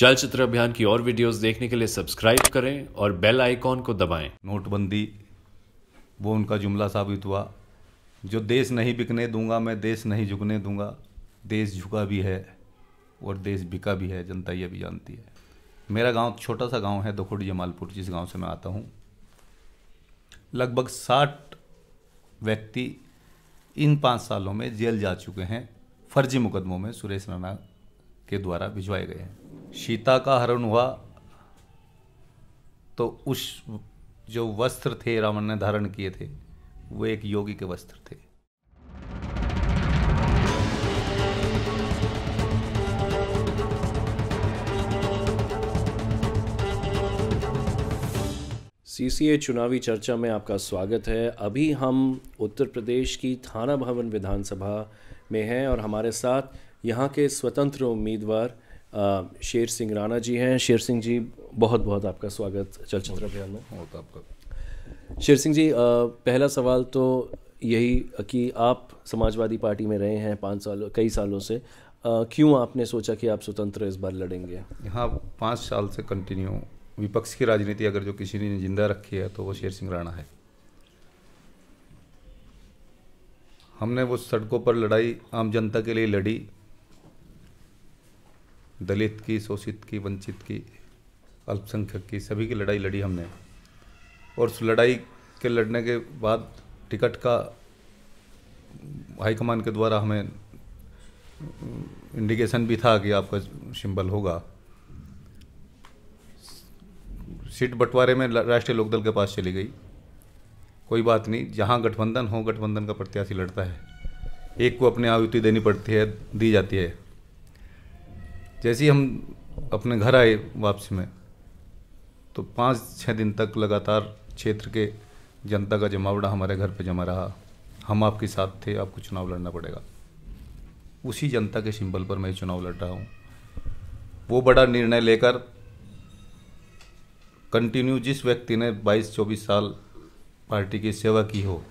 चलचित्र अभियान की और वीडियोस देखने के लिए सब्सक्राइब करें और बेल आइकॉन को दबाएं। नोटबंदी वो उनका जुमला साबित हुआ जो देश नहीं बिकने दूंगा मैं देश नहीं झुकने दूंगा देश झुका भी है और देश बिका भी है जनता ये भी जानती है मेरा गांव छोटा सा गांव है दोखोड़ी जमालपुर जिस गांव से मैं आता हूं लगभग साठ व्यक्ति इन पाँच सालों में जेल जा चुके हैं फर्जी मुकदमों में सुरेश रैना के द्वारा भिजवाए गए हैं सीता का हरण हुआ तो उस जो वस्त्र थे रावण ने धारण किए थे वो एक योगी के वस्त्र थे सीसीए चुनावी चर्चा में आपका स्वागत है अभी हम उत्तर प्रदेश की थाना भवन विधानसभा में हैं और हमारे साथ यहाँ के स्वतंत्र उम्मीदवार शेर सिंह राणा जी हैं शेर सिंह जी बहुत बहुत आपका स्वागत चलचित्र अभियान में बहुत आपका शेर सिंह जी पहला सवाल तो यही कि आप समाजवादी पार्टी में रहे हैं पाँच साल कई सालों से क्यों आपने सोचा कि आप स्वतंत्र इस बार लड़ेंगे यहाँ पाँच साल से कंटिन्यू विपक्ष की राजनीति अगर जो किसी ने जिंदा रखी है तो वो शेर सिंह राणा है हमने वो सड़कों पर लड़ाई आम जनता के लिए लड़ी दलित की शोषित की वंचित की अल्पसंख्यक की सभी की लड़ाई लड़ी हमने और उस लड़ाई के लड़ने के बाद टिकट का हाईकमान के द्वारा हमें इंडिकेशन भी था कि आपका सिंबल होगा सीट बंटवारे में राष्ट्रीय लोकदल के पास चली गई कोई बात नहीं जहाँ गठबंधन हो गठबंधन का प्रत्याशी लड़ता है एक को अपनी आहुति देनी पड़ती है दी जाती है जैसे ही हम अपने घर आए वापसी में तो पाँच छः दिन तक लगातार क्षेत्र के जनता का जमावड़ा हमारे घर पर जमा रहा हम आपके साथ थे आपको चुनाव लड़ना पड़ेगा उसी जनता के सिंबल पर मैं चुनाव लड़ रहा हूँ वो बड़ा निर्णय लेकर कंटिन्यू जिस व्यक्ति ने 22-24 साल पार्टी की सेवा की हो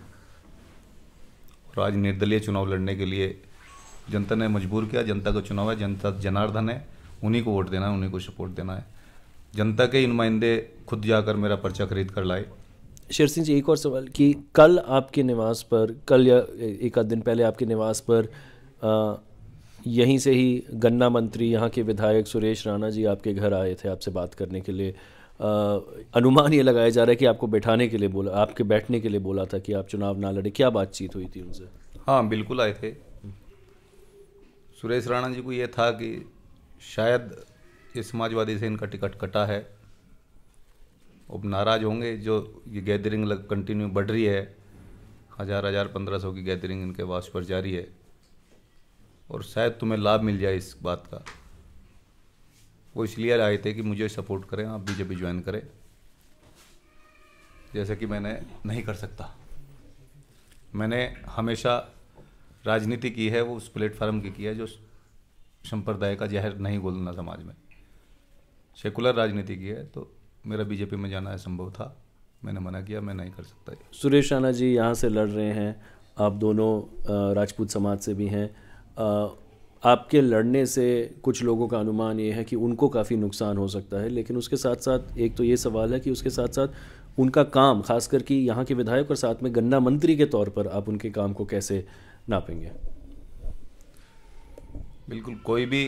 और आज निर्दलीय चुनाव लड़ने के लिए जनता ने मजबूर किया जनता का चुनाव है जनता जनार्दन है उन्हीं को वोट देना है उन्हीं को सपोर्ट देना है जनता के ही नुमाइंदे खुद जाकर मेरा पर्चा खरीद कर लाए शेर सिंह जी एक और सवाल कि कल आपके निवास पर कल या एक आध दिन पहले आपके निवास पर आ, यहीं से ही गन्ना मंत्री यहाँ के विधायक सुरेश राणा जी आपके घर आए थे आपसे बात करने के लिए आ, अनुमान ये लगाया जा रहा है कि आपको बैठाने के लिए बोला आपके बैठने के लिए बोला था कि आप चुनाव ना लड़े क्या बातचीत हुई थी उनसे हाँ बिल्कुल आए थे सुरेश राणा जी को ये था कि शायद ये समाजवादी से इनका टिकट कटा है अब नाराज होंगे जो ये गैदरिंग लग कंटिन्यू बढ़ रही है हज़ार हज़ार पंद्रह सौ की गैदरिंग इनके वास पर जारी है और शायद तुम्हें लाभ मिल जाए इस बात का वो इसलिए आए थे कि मुझे सपोर्ट करें आप बीजेपी ज्वाइन करें जैसे कि मैंने नहीं कर सकता मैंने हमेशा राजनीति की है वो उस प्लेटफार्म की किया है जो संप्रदाय का जहर नहीं बोलना समाज में सेकुलर राजनीति की है तो मेरा बीजेपी में जाना असंभव था मैंने मना किया मैं नहीं कर सकता सुरेश राणा जी यहाँ से लड़ रहे हैं आप दोनों राजपूत समाज से भी हैं आपके लड़ने से कुछ लोगों का अनुमान ये है कि उनको काफ़ी नुकसान हो सकता है लेकिन उसके साथ साथ एक तो ये सवाल है कि उसके साथ साथ उनका काम खास करके यहाँ के विधायक और साथ में गन्ना मंत्री के तौर पर आप उनके काम को कैसे नापेंगे बिल्कुल कोई भी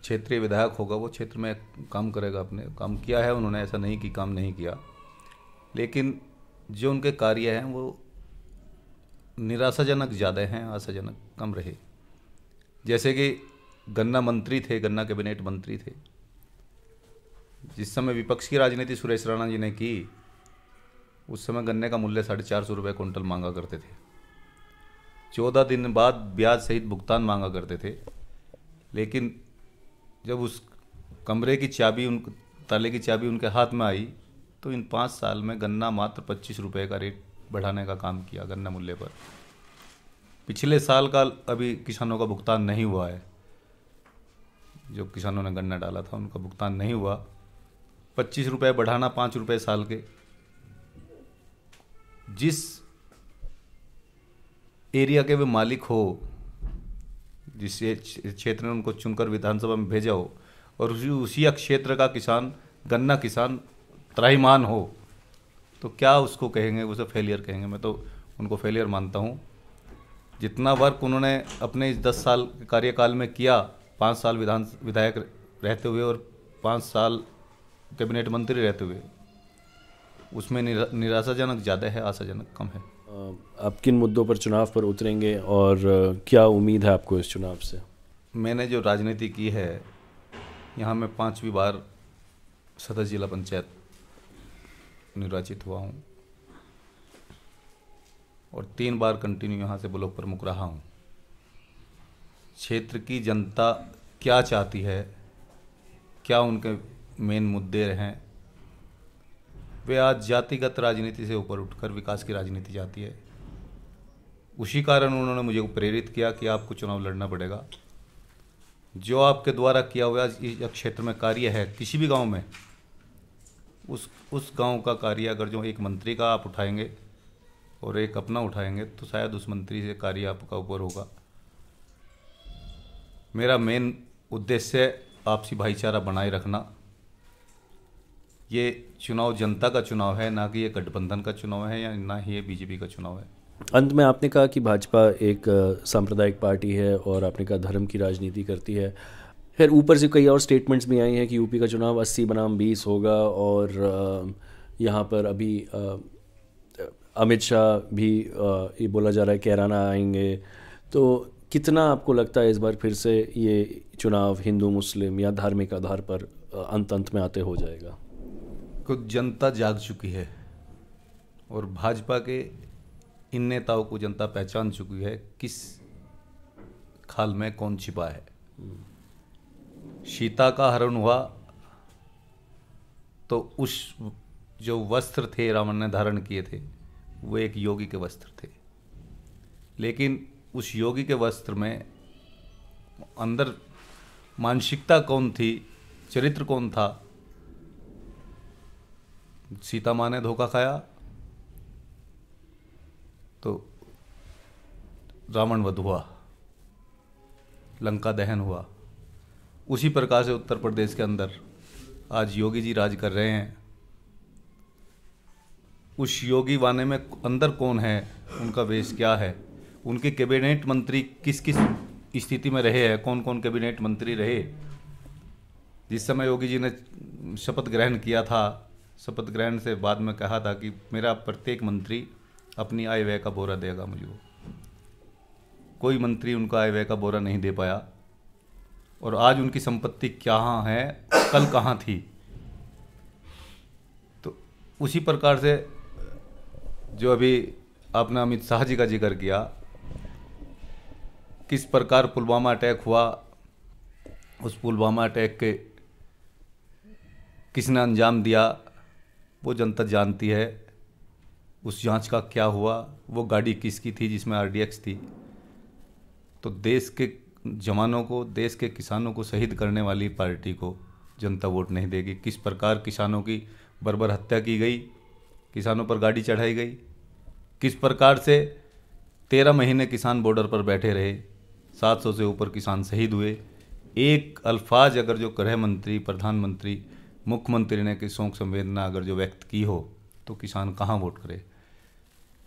क्षेत्रीय विधायक होगा वो क्षेत्र में काम करेगा अपने काम किया है उन्होंने ऐसा नहीं कि काम नहीं किया लेकिन जो उनके कार्य हैं वो निराशाजनक ज़्यादा हैं आशाजनक कम रहे जैसे कि गन्ना मंत्री थे गन्ना कैबिनेट मंत्री थे जिस समय विपक्ष की राजनीति सुरेश राणा जी ने की उस समय गन्ने का मूल्य साढ़े चार सौ रुपये कुंटल मांगा करते थे चौदह दिन बाद ब्याज सहित भुगतान मांगा करते थे लेकिन जब उस कमरे की चाबी उन ताले की चाबी उनके हाथ में आई तो इन पाँच साल में गन्ना मात्र पच्चीस रुपये का रेट बढ़ाने का काम किया गन्ना मूल्य पर पिछले साल का अभी किसानों का भुगतान नहीं हुआ है जो किसानों ने गन्ना डाला था उनका भुगतान नहीं हुआ पच्चीस रुपये बढ़ाना पाँच रुपये साल के जिस एरिया के वे मालिक हो जिस क्षेत्र ने उनको चुनकर विधानसभा में भेजा हो और उसी उसी क्षेत्र का किसान गन्ना किसान त्राहीमान हो तो क्या उसको कहेंगे उसे फेलियर कहेंगे मैं तो उनको फेलियर मानता हूँ जितना वर्क उन्होंने अपने इस दस साल कार्यकाल में किया पाँच साल विधान विधायक रहते हुए और पाँच साल कैबिनेट मंत्री रहते हुए उसमें निरा, निराशाजनक ज़्यादा है आशाजनक कम है आप किन मुद्दों पर चुनाव पर उतरेंगे और क्या उम्मीद है आपको इस चुनाव से मैंने जो राजनीति की है यहाँ मैं पाँचवीं बार सदर जिला पंचायत निर्वाचित हुआ हूँ और तीन बार कंटिन्यू यहाँ से ब्लॉक प्रमुख रहा हूँ क्षेत्र की जनता क्या चाहती है क्या उनके मेन मुद्दे हैं वे आज जातिगत राजनीति से ऊपर उठकर विकास की राजनीति जाती है उसी कारण उन्होंने मुझे प्रेरित किया कि आपको चुनाव लड़ना पड़ेगा जो आपके द्वारा किया हुआ इस क्षेत्र में कार्य है किसी भी गांव में उस उस गांव का कार्य अगर जो एक मंत्री का आप उठाएंगे और एक अपना उठाएंगे तो शायद उस मंत्री से कार्य आपका ऊपर होगा मेरा मेन उद्देश्य आपसी भाईचारा बनाए रखना ये चुनाव जनता का चुनाव है ना कि ये गठबंधन का चुनाव है या ना ही ये बीजेपी का चुनाव है अंत में आपने कहा कि भाजपा एक सांप्रदायिक पार्टी है और आपने कहा धर्म की राजनीति करती है फिर ऊपर से कई और स्टेटमेंट्स भी आई हैं कि यूपी का चुनाव 80 बनाम 20 होगा और यहाँ पर अभी अमित शाह भी ये बोला जा रहा है कैराना आएंगे तो कितना आपको लगता है इस बार फिर से ये चुनाव हिंदू मुस्लिम या धार्मिक आधार पर अंत अंत में आते हो जाएगा को जनता जाग चुकी है और भाजपा के इन नेताओं को जनता पहचान चुकी है किस खाल में कौन छिपा है सीता का हरण हुआ तो उस जो वस्त्र थे रावण ने धारण किए थे वो एक योगी के वस्त्र थे लेकिन उस योगी के वस्त्र में अंदर मानसिकता कौन थी चरित्र कौन था सीता माँ ने धोखा खाया तो रावण वध हुआ लंका दहन हुआ उसी प्रकार से उत्तर प्रदेश के अंदर आज योगी जी राज कर रहे हैं उस योगी वाने में अंदर कौन है उनका वेश क्या है उनके कैबिनेट मंत्री किस किस स्थिति में रहे हैं कौन कौन कैबिनेट मंत्री रहे जिस समय योगी जी ने शपथ ग्रहण किया था शपथ ग्रहण से बाद में कहा था कि मेरा प्रत्येक मंत्री अपनी आय व्यय का बोरा देगा मुझे कोई मंत्री उनका आय व्यय का बोरा नहीं दे पाया और आज उनकी संपत्ति कहाँ है कल कहाँ थी तो उसी प्रकार से जो अभी आपने अमित शाह जी का जिक्र किया किस प्रकार पुलवामा अटैक हुआ उस पुलवामा अटैक के किसने अंजाम दिया वो जनता जानती है उस जांच का क्या हुआ वो गाड़ी किसकी थी जिसमें आर थी तो देश के जवानों को देश के किसानों को शहीद करने वाली पार्टी को जनता वोट नहीं देगी किस प्रकार किसानों की बर्बर हत्या की गई किसानों पर गाड़ी चढ़ाई गई किस प्रकार से तेरह महीने किसान बॉर्डर पर बैठे रहे सात सौ से ऊपर किसान शहीद हुए एक अल्फाज अगर जो गृह मंत्री प्रधानमंत्री मुख्यमंत्री ने कि शोक संवेदना अगर जो व्यक्त की हो तो किसान कहाँ वोट करे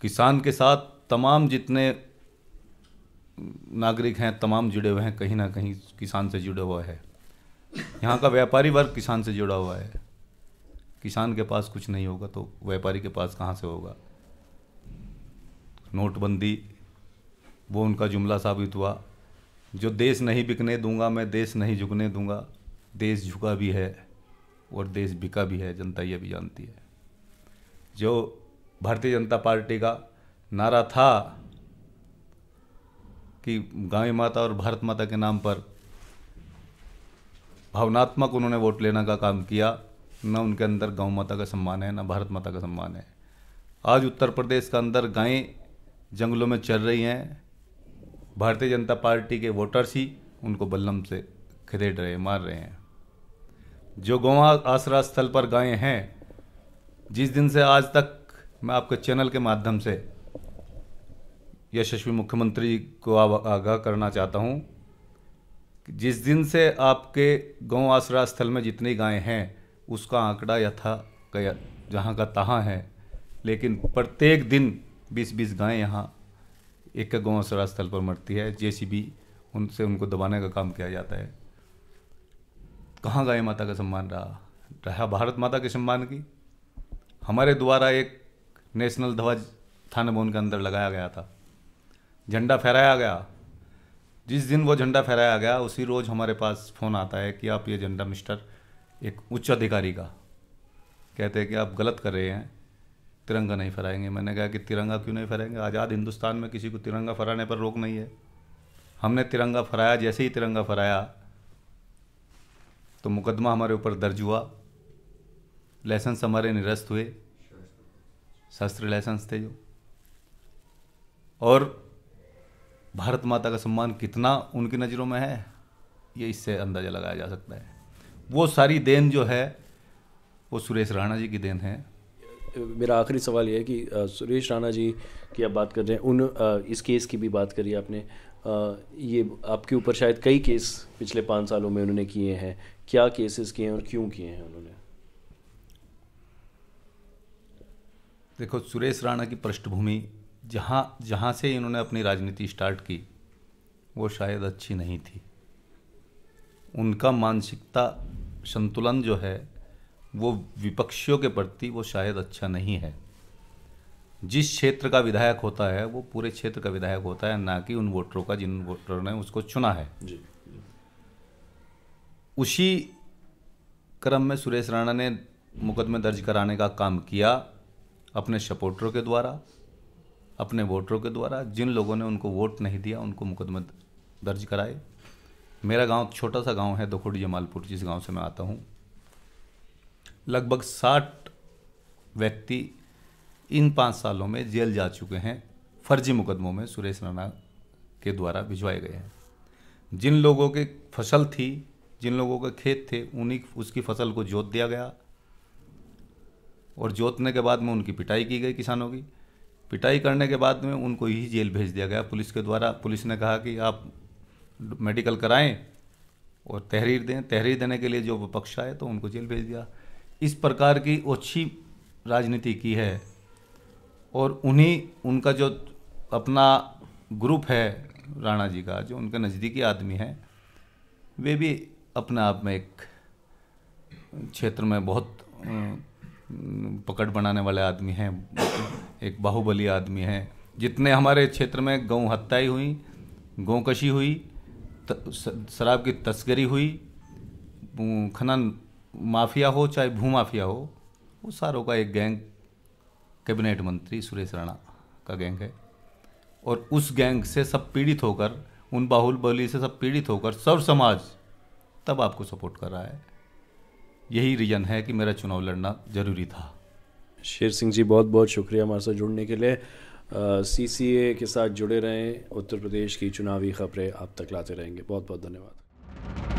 किसान के साथ तमाम जितने नागरिक हैं तमाम जुड़े हुए हैं कहीं ना कहीं किसान से जुड़े हुआ है यहाँ का व्यापारी वर्ग किसान से जुड़ा हुआ है किसान के पास कुछ नहीं होगा तो व्यापारी के पास कहाँ से होगा नोटबंदी वो उनका जुमला साबित हुआ जो देश नहीं बिकने दूंगा मैं देश नहीं झुकने दूंगा देश झुका भी है और देश बिका भी है जनता ये भी जानती है जो भारतीय जनता पार्टी का नारा था कि गाय माता और भारत माता के नाम पर भावनात्मक उन्होंने वोट लेने का काम किया न उनके अंदर गौ माता का सम्मान है न भारत माता का सम्मान है आज उत्तर प्रदेश का अंदर गायें जंगलों में चल रही हैं भारतीय जनता पार्टी के वोटर्स ही उनको बल्लम से खदेड़ रहे मार रहे हैं जो गोवा आसरा स्थल पर गए हैं जिस दिन से आज तक मैं आपके चैनल के माध्यम से यशस्वी मुख्यमंत्री को आगाह करना चाहता हूं जिस दिन से आपके गांव आसरा स्थल में जितनी गायें हैं उसका आंकड़ा यथा गया जहाँ का तहाँ है लेकिन प्रत्येक दिन बीस बीस गायें यहाँ एक गौ आसरा स्थल पर मरती है जेसीबी उनसे उनको दबाने का काम किया जाता है कहाँ गाय माता का सम्मान रहा रहा भारत माता के सम्मान की हमारे द्वारा एक नेशनल ध्वज थाना भवन के अंदर लगाया गया था झंडा फहराया गया जिस दिन वो झंडा फहराया गया उसी रोज़ हमारे पास फ़ोन आता है कि आप ये झंडा मिस्टर एक उच्च अधिकारी का कहते हैं कि आप गलत कर रहे हैं तिरंगा नहीं फहराएंगे मैंने कहा कि तिरंगा क्यों नहीं फहराएंगे आज़ाद हिंदुस्तान में किसी को तिरंगा फहराने पर रोक नहीं है हमने तिरंगा फहराया जैसे ही तिरंगा फहराया तो मुकदमा हमारे ऊपर दर्ज हुआ लाइसेंस हमारे निरस्त हुए शस्त्र लाइसेंस थे जो और भारत माता का सम्मान कितना उनकी नज़रों में है ये इससे अंदाज़ा लगाया जा सकता है वो सारी देन जो है वो सुरेश राणा जी की देन है मेरा आखिरी सवाल यह है कि सुरेश राणा जी की आप बात कर रहे हैं उन इस केस की भी बात करी आपने ये आपके ऊपर शायद कई केस पिछले पाँच सालों में उन्होंने किए हैं क्या केसेस किए हैं और क्यों किए हैं उन्होंने देखो सुरेश राणा की पृष्ठभूमि जहाँ जहाँ से इन्होंने अपनी राजनीति स्टार्ट की वो शायद अच्छी नहीं थी उनका मानसिकता संतुलन जो है वो विपक्षियों के प्रति वो शायद अच्छा नहीं है जिस क्षेत्र का विधायक होता है वो पूरे क्षेत्र का विधायक होता है ना कि उन वोटरों का जिन वोटरों ने उसको चुना है जी, उसी क्रम में सुरेश राणा ने मुकदमे दर्ज कराने का काम किया अपने सपोर्टरों के द्वारा अपने वोटरों के द्वारा जिन लोगों ने उनको वोट नहीं दिया उनको मुकदमा दर्ज कराए मेरा गांव छोटा सा गांव है दोखोड़ी जमालपुर जिस गांव से मैं आता हूं लगभग साठ व्यक्ति इन पाँच सालों में जेल जा चुके हैं फर्जी मुकदमों में सुरेश राणा के द्वारा भिजवाए गए हैं जिन लोगों के फसल थी जिन लोगों के खेत थे उन्हीं उसकी फसल को जोत दिया गया और जोतने के बाद में उनकी पिटाई की गई किसानों की पिटाई करने के बाद में उनको ही जेल भेज दिया गया पुलिस के द्वारा पुलिस ने कहा कि आप मेडिकल कराएं और तहरीर दें तहरीर देने के लिए जो विपक्ष आए तो उनको जेल भेज दिया इस प्रकार की ओछी राजनीति की है और उन्हीं उनका जो अपना ग्रुप है राणा जी का जो उनके नज़दीकी आदमी हैं वे भी अपने आप में एक क्षेत्र में बहुत पकड़ बनाने वाले आदमी हैं एक बाहुबली आदमी हैं जितने हमारे क्षेत्र में गौ हत्याई हुई गौकशी हुई शराब की तस्करी हुई खनन माफिया हो चाहे भूमाफिया हो वो सारों का एक गैंग कैबिनेट मंत्री सुरेश राणा का गैंग है और उस गैंग से सब पीड़ित होकर उन बाहुल बली से सब पीड़ित होकर सर्व समाज तब आपको सपोर्ट कर रहा है यही रीज़न है कि मेरा चुनाव लड़ना ज़रूरी था शेर सिंह जी बहुत बहुत शुक्रिया हमारे साथ जुड़ने के लिए सी सी ए के साथ जुड़े रहें उत्तर प्रदेश की चुनावी खबरें आप तक लाते रहेंगे बहुत बहुत धन्यवाद